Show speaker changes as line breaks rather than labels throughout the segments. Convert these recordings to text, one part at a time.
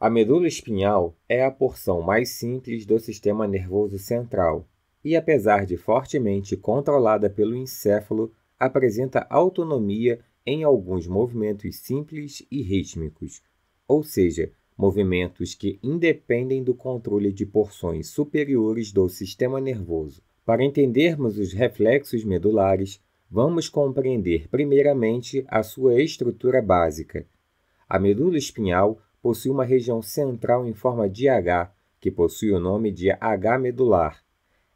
A medula espinhal é a porção mais simples do sistema nervoso central e, apesar de fortemente controlada pelo encéfalo, apresenta autonomia em alguns movimentos simples e rítmicos, ou seja, movimentos que independem do controle de porções superiores do sistema nervoso. Para entendermos os reflexos medulares, vamos compreender primeiramente a sua estrutura básica. A medula espinhal possui uma região central em forma de H, que possui o nome de H medular.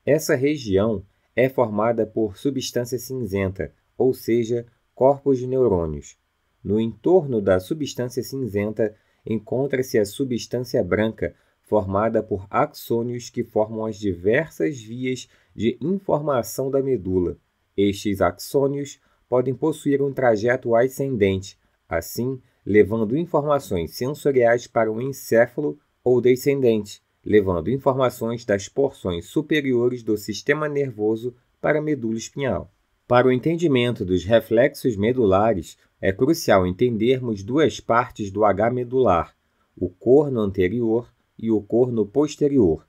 Essa região é formada por substância cinzenta, ou seja, corpos de neurônios. No entorno da substância cinzenta encontra-se a substância branca, formada por axônios que formam as diversas vias de informação da medula. Estes axônios podem possuir um trajeto ascendente, assim, levando informações sensoriais para o encéfalo ou descendente, levando informações das porções superiores do sistema nervoso para a medula espinhal. Para o entendimento dos reflexos medulares, é crucial entendermos duas partes do H medular, o corno anterior e o corno posterior.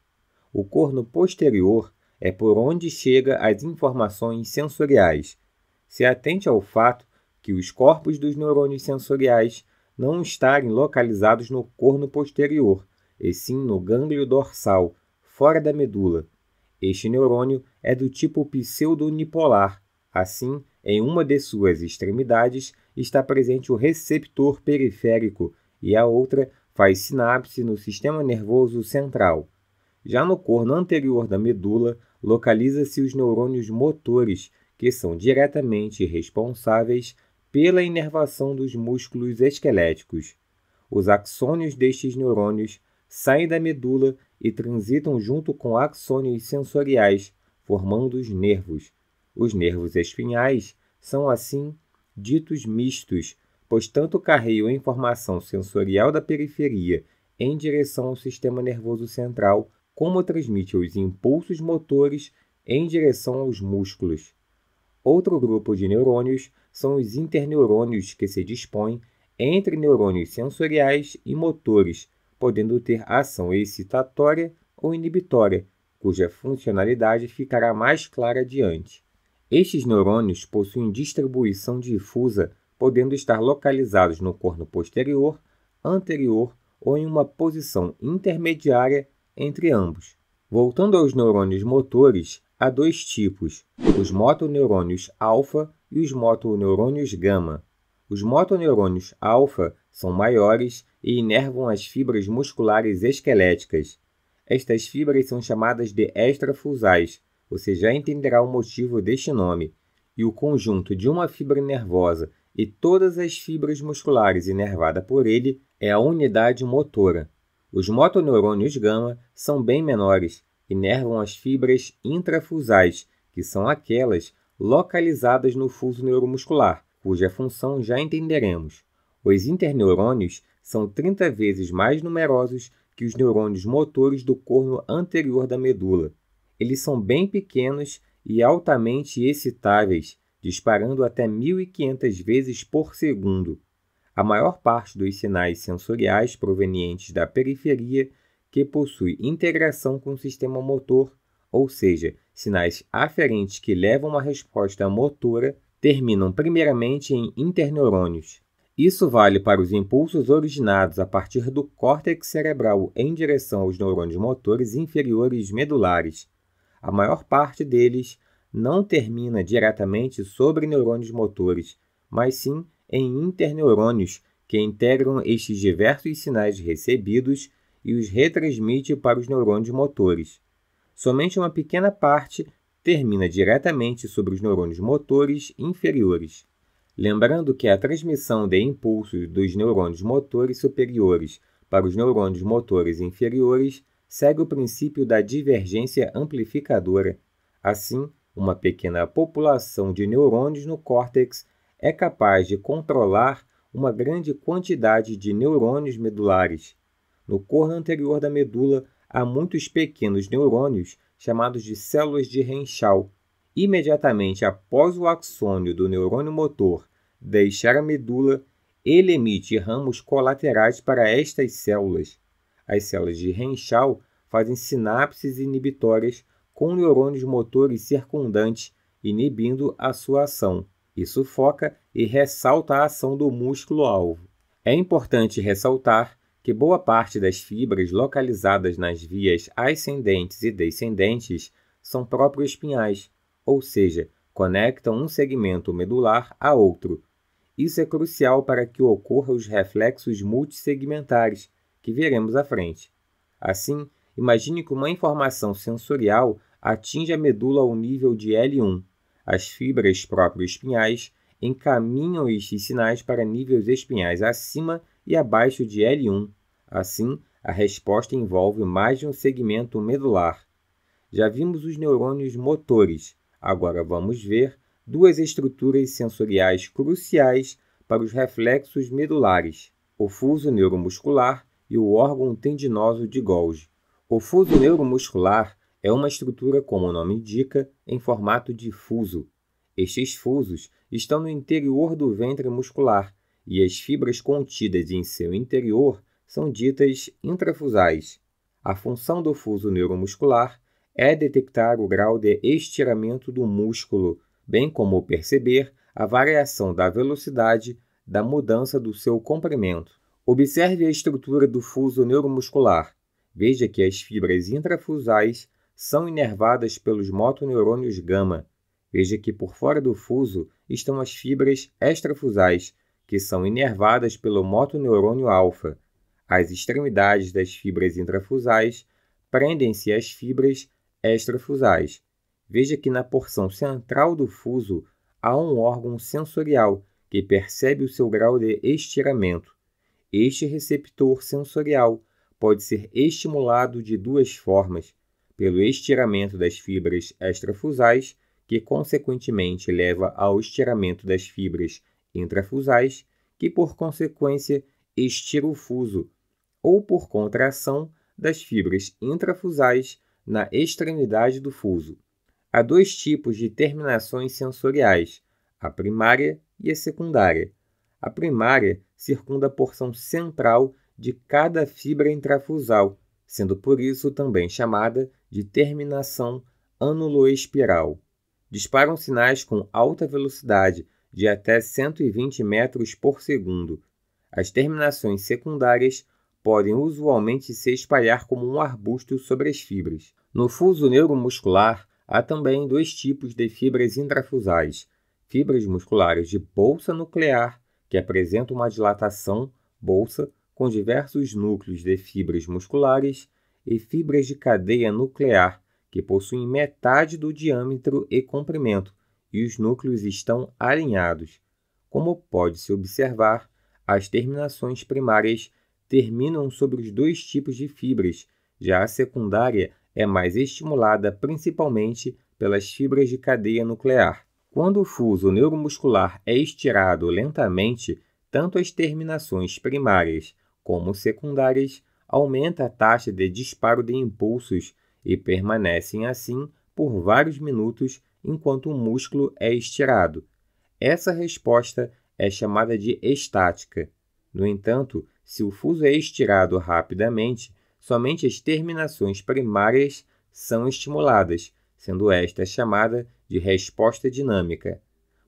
O corno posterior é por onde chega as informações sensoriais. Se atente ao fato que os corpos dos neurônios sensoriais não estarem localizados no corno posterior, e sim no gânglio dorsal, fora da medula. Este neurônio é do tipo pseudonipolar, assim, em uma de suas extremidades está presente o receptor periférico e a outra faz sinapse no sistema nervoso central. Já no corno anterior da medula, localiza-se os neurônios motores, que são diretamente responsáveis pela inervação dos músculos esqueléticos. Os axônios destes neurônios saem da medula e transitam junto com axônios sensoriais, formando os nervos. Os nervos espinhais são, assim, ditos mistos, pois tanto carregam informação sensorial da periferia em direção ao sistema nervoso central, como transmite os impulsos motores em direção aos músculos. Outro grupo de neurônios são os interneurônios que se dispõem entre neurônios sensoriais e motores, podendo ter ação excitatória ou inibitória, cuja funcionalidade ficará mais clara adiante. Estes neurônios possuem distribuição difusa, podendo estar localizados no corno posterior, anterior ou em uma posição intermediária entre ambos. Voltando aos neurônios motores, Há dois tipos, os motoneurônios alfa e os motoneurônios gama. Os motoneurônios alfa são maiores e inervam as fibras musculares esqueléticas. Estas fibras são chamadas de extrafusais, você já entenderá o motivo deste nome. E o conjunto de uma fibra nervosa e todas as fibras musculares inervada por ele é a unidade motora. Os motoneurônios gama são bem menores, inervam as fibras intrafusais, que são aquelas localizadas no fuso neuromuscular, cuja função já entenderemos. Os interneurônios são 30 vezes mais numerosos que os neurônios motores do corno anterior da medula. Eles são bem pequenos e altamente excitáveis, disparando até 1.500 vezes por segundo. A maior parte dos sinais sensoriais provenientes da periferia que possui integração com o sistema motor, ou seja, sinais aferentes que levam a resposta motora, terminam primeiramente em interneurônios. Isso vale para os impulsos originados a partir do córtex cerebral em direção aos neurônios motores inferiores medulares. A maior parte deles não termina diretamente sobre neurônios motores, mas sim em interneurônios que integram estes diversos sinais recebidos e os retransmite para os neurônios motores. Somente uma pequena parte termina diretamente sobre os neurônios motores inferiores. Lembrando que a transmissão de impulsos dos neurônios motores superiores para os neurônios motores inferiores segue o princípio da divergência amplificadora. Assim, uma pequena população de neurônios no córtex é capaz de controlar uma grande quantidade de neurônios medulares. No corno anterior da medula há muitos pequenos neurônios chamados de células de Renshaw. Imediatamente após o axônio do neurônio motor deixar a medula, ele emite ramos colaterais para estas células. As células de Renshaw fazem sinapses inibitórias com neurônios motores circundantes, inibindo a sua ação. Isso foca e ressalta a ação do músculo-alvo. É importante ressaltar que boa parte das fibras localizadas nas vias ascendentes e descendentes são próprios espinhais, ou seja, conectam um segmento medular a outro. Isso é crucial para que ocorram os reflexos multissegmentares, que veremos à frente. Assim, imagine que uma informação sensorial atinge a medula ao nível de L1. As fibras próprios espinhais encaminham estes sinais para níveis espinhais acima e abaixo de L1. Assim, a resposta envolve mais de um segmento medular. Já vimos os neurônios motores, agora vamos ver duas estruturas sensoriais cruciais para os reflexos medulares: o fuso neuromuscular e o órgão tendinoso de Golgi. O fuso neuromuscular é uma estrutura, como o nome indica, em formato de fuso. Estes fusos estão no interior do ventre muscular e as fibras contidas em seu interior são ditas intrafusais. A função do fuso neuromuscular é detectar o grau de estiramento do músculo, bem como perceber a variação da velocidade da mudança do seu comprimento. Observe a estrutura do fuso neuromuscular. Veja que as fibras intrafusais são inervadas pelos motoneurônios gama. Veja que por fora do fuso estão as fibras extrafusais, que são inervadas pelo motoneurônio alfa. As extremidades das fibras intrafusais prendem-se às fibras extrafusais. Veja que na porção central do fuso há um órgão sensorial que percebe o seu grau de estiramento. Este receptor sensorial pode ser estimulado de duas formas: pelo estiramento das fibras extrafusais, que consequentemente leva ao estiramento das fibras intrafusais, que por consequência estira o fuso ou por contração das fibras intrafusais na extremidade do fuso. Há dois tipos de terminações sensoriais, a primária e a secundária. A primária circunda a porção central de cada fibra intrafusal, sendo por isso também chamada de terminação anuloespiral. Disparam sinais com alta velocidade de até 120 metros por segundo. As terminações secundárias podem usualmente se espalhar como um arbusto sobre as fibras. No fuso neuromuscular, há também dois tipos de fibras intrafusais: fibras musculares de bolsa nuclear, que apresentam uma dilatação bolsa com diversos núcleos de fibras musculares, e fibras de cadeia nuclear, que possuem metade do diâmetro e comprimento, e os núcleos estão alinhados. Como pode-se observar, as terminações primárias terminam sobre os dois tipos de fibras, já a secundária é mais estimulada principalmente pelas fibras de cadeia nuclear. Quando o fuso neuromuscular é estirado lentamente, tanto as terminações primárias como secundárias aumenta a taxa de disparo de impulsos e permanecem assim por vários minutos enquanto o músculo é estirado. Essa resposta é chamada de estática. No entanto, se o fuso é estirado rapidamente, somente as terminações primárias são estimuladas, sendo esta chamada de resposta dinâmica.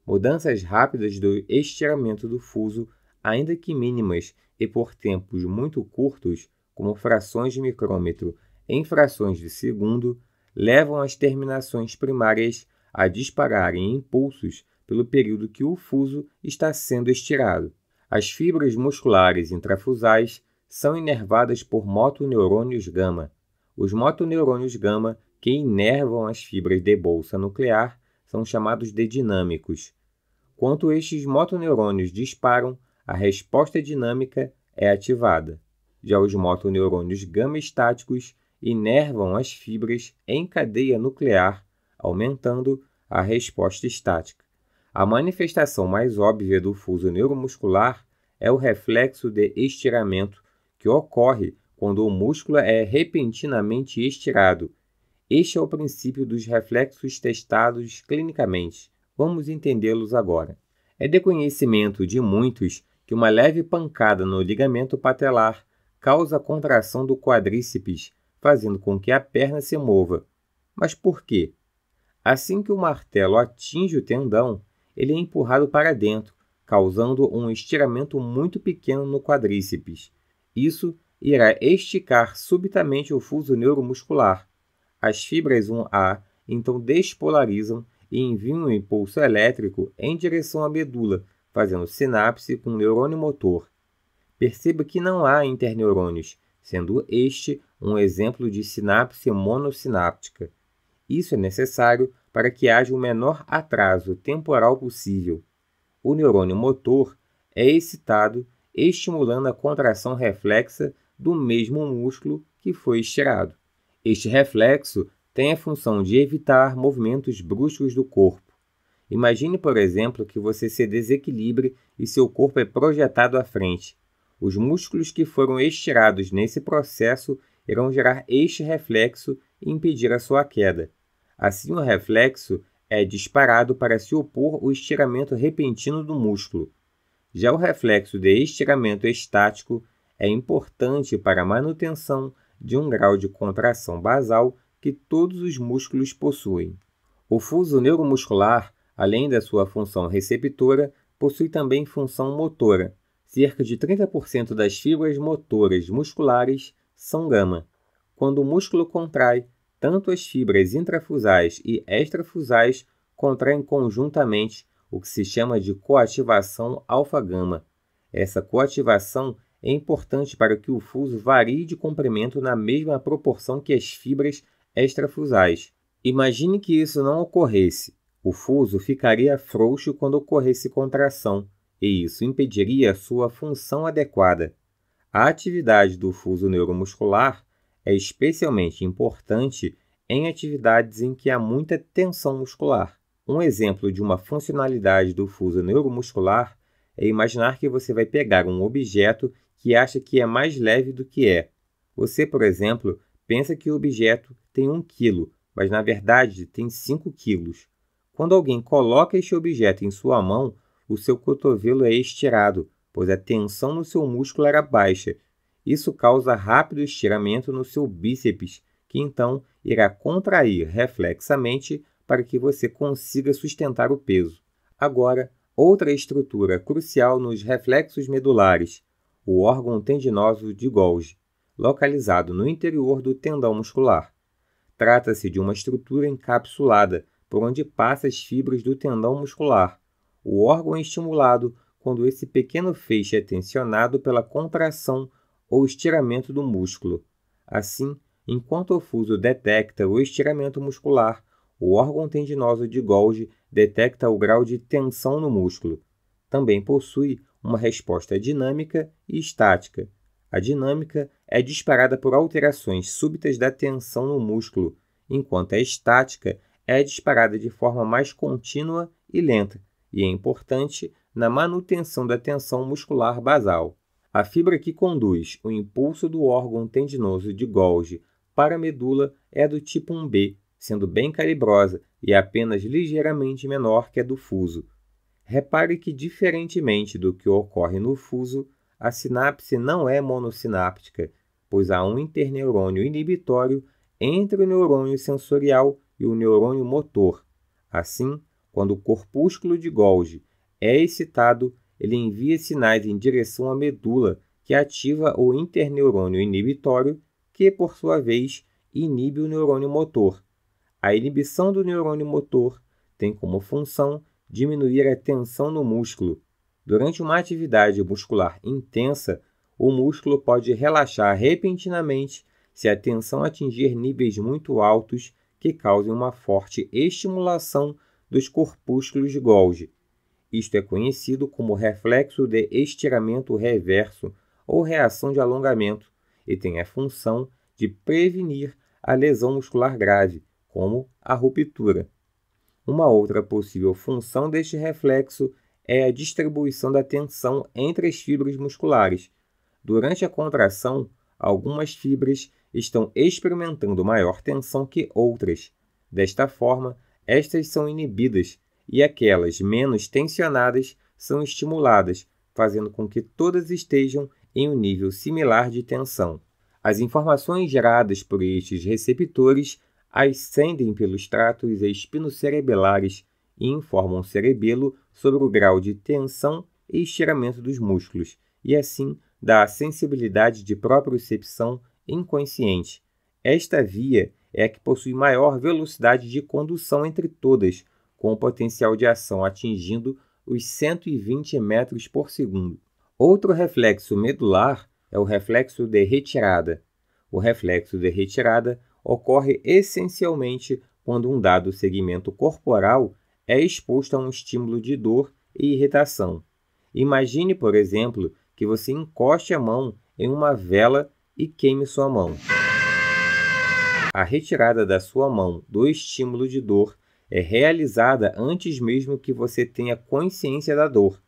Mudanças rápidas do estiramento do fuso, ainda que mínimas e por tempos muito curtos, como frações de micrômetro em frações de segundo, levam as terminações primárias a disparar em impulsos pelo período que o fuso está sendo estirado. As fibras musculares intrafusais são inervadas por motoneurônios gama. Os motoneurônios gama que inervam as fibras de bolsa nuclear são chamados de dinâmicos. Quanto estes motoneurônios disparam, a resposta dinâmica é ativada. Já os motoneurônios gama estáticos inervam as fibras em cadeia nuclear, aumentando a resposta estática. A manifestação mais óbvia do fuso neuromuscular é o reflexo de estiramento que ocorre quando o músculo é repentinamente estirado. Este é o princípio dos reflexos testados clinicamente. Vamos entendê-los agora. É de conhecimento de muitos que uma leve pancada no ligamento patelar causa contração do quadríceps, fazendo com que a perna se mova. Mas por quê? Assim que o martelo atinge o tendão, ele é empurrado para dentro, causando um estiramento muito pequeno no quadríceps. Isso irá esticar subitamente o fuso neuromuscular. As fibras 1A então despolarizam e enviam um impulso elétrico em direção à medula, fazendo sinapse com o neurônio motor. Perceba que não há interneurônios, sendo este um exemplo de sinapse monossináptica. Isso é necessário para que haja o menor atraso temporal possível. O neurônio motor é excitado, estimulando a contração reflexa do mesmo músculo que foi estirado. Este reflexo tem a função de evitar movimentos bruscos do corpo. Imagine, por exemplo, que você se desequilibre e seu corpo é projetado à frente. Os músculos que foram estirados nesse processo irão gerar este reflexo e impedir a sua queda. Assim, o reflexo é disparado para se opor ao estiramento repentino do músculo. Já o reflexo de estiramento estático é importante para a manutenção de um grau de contração basal que todos os músculos possuem. O fuso neuromuscular, além da sua função receptora, possui também função motora. Cerca de 30% das fibras motoras musculares são gama. Quando o músculo contrai, tanto as fibras intrafusais e extrafusais contraem conjuntamente o que se chama de coativação alfa-gama. Essa coativação é importante para que o fuso varie de comprimento na mesma proporção que as fibras extrafusais. Imagine que isso não ocorresse. O fuso ficaria frouxo quando ocorresse contração, e isso impediria sua função adequada. A atividade do fuso neuromuscular é especialmente importante em atividades em que há muita tensão muscular. Um exemplo de uma funcionalidade do fuso neuromuscular é imaginar que você vai pegar um objeto que acha que é mais leve do que é. Você, por exemplo, pensa que o objeto tem 1 kg, mas na verdade tem 5 kg. Quando alguém coloca este objeto em sua mão, o seu cotovelo é estirado, pois a tensão no seu músculo era baixa isso causa rápido estiramento no seu bíceps, que então irá contrair reflexamente para que você consiga sustentar o peso. Agora, outra estrutura crucial nos reflexos medulares, o órgão tendinoso de Golgi, localizado no interior do tendão muscular. Trata-se de uma estrutura encapsulada por onde passam as fibras do tendão muscular. O órgão é estimulado quando esse pequeno feixe é tensionado pela contração ou estiramento do músculo. Assim, enquanto o fuso detecta o estiramento muscular, o órgão tendinoso de Golgi detecta o grau de tensão no músculo. Também possui uma resposta dinâmica e estática. A dinâmica é disparada por alterações súbitas da tensão no músculo, enquanto a estática é disparada de forma mais contínua e lenta, e é importante na manutenção da tensão muscular basal. A fibra que conduz o impulso do órgão tendinoso de Golgi para a medula é do tipo 1B, sendo bem calibrosa e apenas ligeiramente menor que a do fuso. Repare que, diferentemente do que ocorre no fuso, a sinapse não é monossináptica, pois há um interneurônio inibitório entre o neurônio sensorial e o neurônio motor. Assim, quando o corpúsculo de Golgi é excitado, ele envia sinais em direção à medula, que ativa o interneurônio inibitório, que, por sua vez, inibe o neurônio motor. A inibição do neurônio motor tem como função diminuir a tensão no músculo. Durante uma atividade muscular intensa, o músculo pode relaxar repentinamente se a tensão atingir níveis muito altos que causem uma forte estimulação dos corpúsculos de Golgi. Isto é conhecido como reflexo de estiramento reverso ou reação de alongamento e tem a função de prevenir a lesão muscular grave, como a ruptura. Uma outra possível função deste reflexo é a distribuição da tensão entre as fibras musculares. Durante a contração, algumas fibras estão experimentando maior tensão que outras. Desta forma, estas são inibidas e aquelas menos tensionadas são estimuladas, fazendo com que todas estejam em um nível similar de tensão. As informações geradas por estes receptores ascendem pelos tratos espinocerebelares e informam o cerebelo sobre o grau de tensão e estiramento dos músculos, e assim da sensibilidade de propriocepção inconsciente. Esta via é a que possui maior velocidade de condução entre todas, com o potencial de ação atingindo os 120 metros por segundo. Outro reflexo medular é o reflexo de retirada. O reflexo de retirada ocorre essencialmente quando um dado segmento corporal é exposto a um estímulo de dor e irritação. Imagine, por exemplo, que você encoste a mão em uma vela e queime sua mão. A retirada da sua mão do estímulo de dor é realizada antes mesmo que você tenha consciência da dor.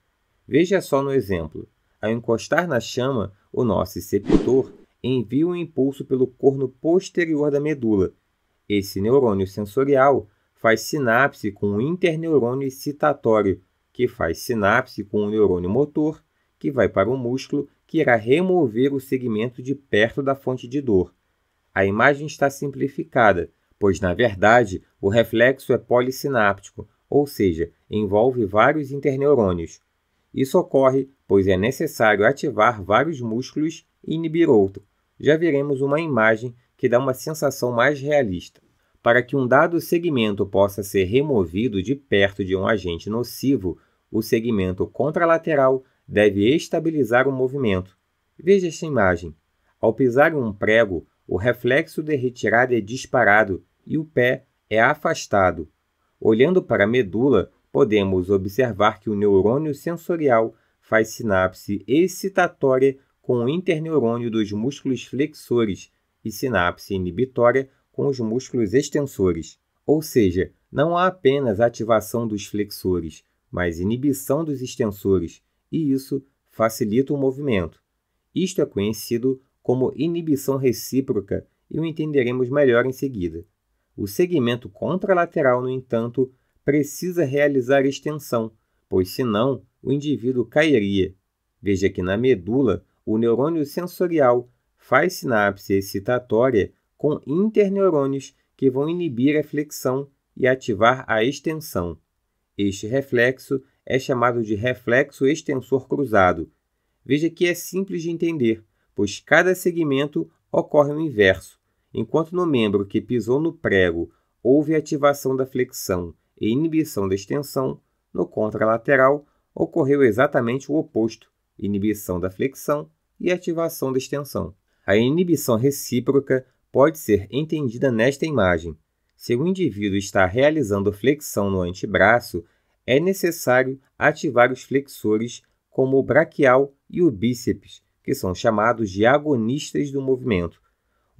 Veja só no exemplo. Ao encostar na chama, o nosso receptor envia um impulso pelo corno posterior da medula. Esse neurônio sensorial faz sinapse com o interneurônio excitatório, que faz sinapse com o neurônio motor, que vai para o músculo, que irá remover o segmento de perto da fonte de dor. A imagem está simplificada, pois, na verdade, o reflexo é polissináptico, ou seja, envolve vários interneurônios. Isso ocorre pois é necessário ativar vários músculos e inibir outro. Já veremos uma imagem que dá uma sensação mais realista. Para que um dado segmento possa ser removido de perto de um agente nocivo, o segmento contralateral deve estabilizar o movimento. Veja esta imagem. Ao pisar em um prego, o reflexo de retirada é disparado e o pé é afastado. Olhando para a medula, podemos observar que o neurônio sensorial faz sinapse excitatória com o interneurônio dos músculos flexores e sinapse inibitória com os músculos extensores. Ou seja, não há apenas ativação dos flexores, mas inibição dos extensores, e isso facilita o movimento. Isto é conhecido como inibição recíproca e o entenderemos melhor em seguida. O segmento contralateral, no entanto, precisa realizar extensão, pois senão o indivíduo cairia. Veja que na medula, o neurônio sensorial faz sinapse excitatória com interneurônios que vão inibir a flexão e ativar a extensão. Este reflexo é chamado de reflexo extensor cruzado. Veja que é simples de entender, pois cada segmento ocorre o inverso. Enquanto no membro que pisou no prego houve ativação da flexão e inibição da extensão, no contralateral ocorreu exatamente o oposto, inibição da flexão e ativação da extensão. A inibição recíproca pode ser entendida nesta imagem. Se o indivíduo está realizando flexão no antebraço, é necessário ativar os flexores como o braquial e o bíceps, que são chamados de agonistas do movimento,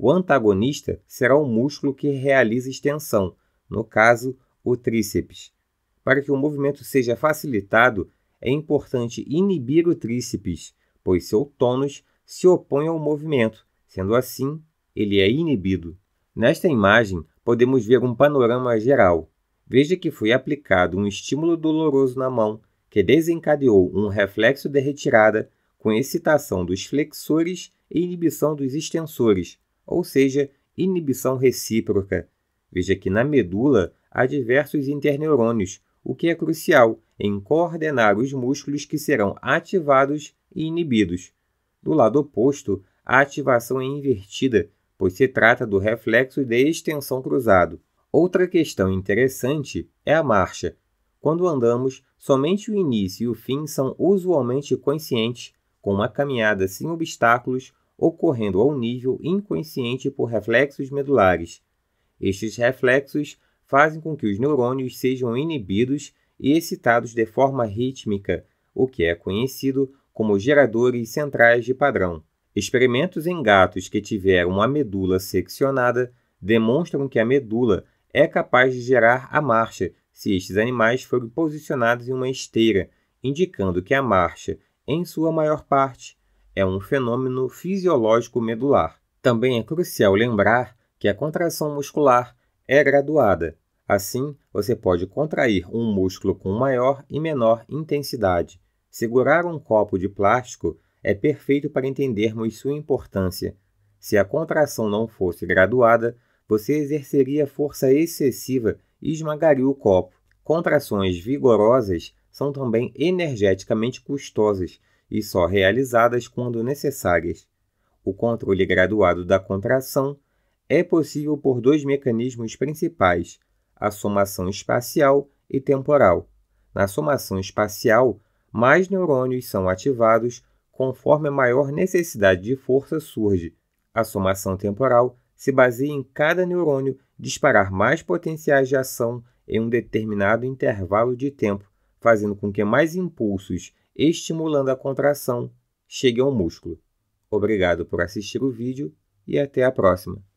o antagonista será o músculo que realiza extensão, no caso, o tríceps. Para que o movimento seja facilitado, é importante inibir o tríceps, pois seu tônus se opõe ao movimento, sendo assim, ele é inibido. Nesta imagem, podemos ver um panorama geral. Veja que foi aplicado um estímulo doloroso na mão, que desencadeou um reflexo de retirada com excitação dos flexores e inibição dos extensores, ou seja, inibição recíproca. Veja que na medula há diversos interneurônios, o que é crucial em coordenar os músculos que serão ativados e inibidos. Do lado oposto, a ativação é invertida, pois se trata do reflexo de extensão cruzado. Outra questão interessante é a marcha. Quando andamos, somente o início e o fim são usualmente conscientes, com uma caminhada sem obstáculos ocorrendo ao nível inconsciente por reflexos medulares. Estes reflexos fazem com que os neurônios sejam inibidos e excitados de forma rítmica, o que é conhecido como geradores centrais de padrão. Experimentos em gatos que tiveram a medula seccionada demonstram que a medula é capaz de gerar a marcha se estes animais forem posicionados em uma esteira, indicando que a marcha, em sua maior parte, é um fenômeno fisiológico medular. Também é crucial lembrar que a contração muscular é graduada. Assim, você pode contrair um músculo com maior e menor intensidade. Segurar um copo de plástico é perfeito para entendermos sua importância. Se a contração não fosse graduada, você exerceria força excessiva e esmagaria o copo. Contrações vigorosas são também energeticamente custosas e só realizadas quando necessárias. O controle graduado da contração é possível por dois mecanismos principais, a somação espacial e temporal. Na somação espacial, mais neurônios são ativados conforme a maior necessidade de força surge. A somação temporal se baseia em cada neurônio disparar mais potenciais de ação em um determinado intervalo de tempo, fazendo com que mais impulsos estimulando a contração, chegue ao músculo. Obrigado por assistir o vídeo e até a próxima!